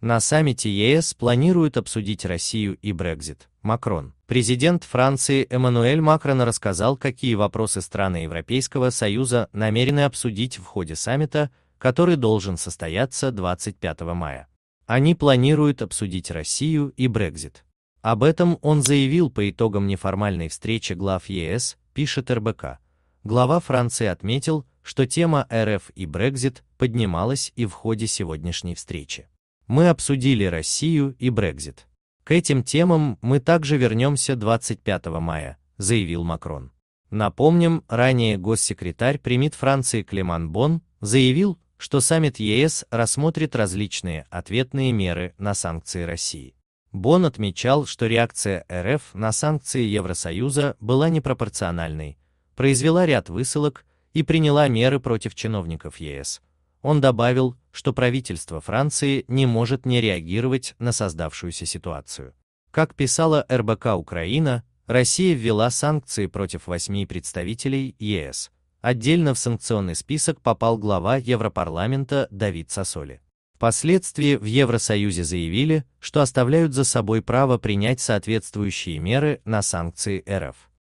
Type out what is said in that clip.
На саммите ЕС планируют обсудить Россию и Брекзит. Макрон. Президент Франции Эммануэль Макрон рассказал, какие вопросы страны Европейского Союза намерены обсудить в ходе саммита, который должен состояться 25 мая. Они планируют обсудить Россию и Брекзит. Об этом он заявил по итогам неформальной встречи глав ЕС, пишет РБК. Глава Франции отметил, что тема РФ и Брекзит поднималась и в ходе сегодняшней встречи мы обсудили Россию и Брекзит. К этим темам мы также вернемся 25 мая, заявил Макрон. Напомним, ранее госсекретарь примит Франции Клеман Бон заявил, что саммит ЕС рассмотрит различные ответные меры на санкции России. Бон отмечал, что реакция РФ на санкции Евросоюза была непропорциональной, произвела ряд высылок и приняла меры против чиновников ЕС. Он добавил, что правительство Франции не может не реагировать на создавшуюся ситуацию. Как писала РБК Украина, Россия ввела санкции против восьми представителей ЕС. Отдельно в санкционный список попал глава Европарламента Давид Сосоли. Впоследствии в Евросоюзе заявили, что оставляют за собой право принять соответствующие меры на санкции РФ.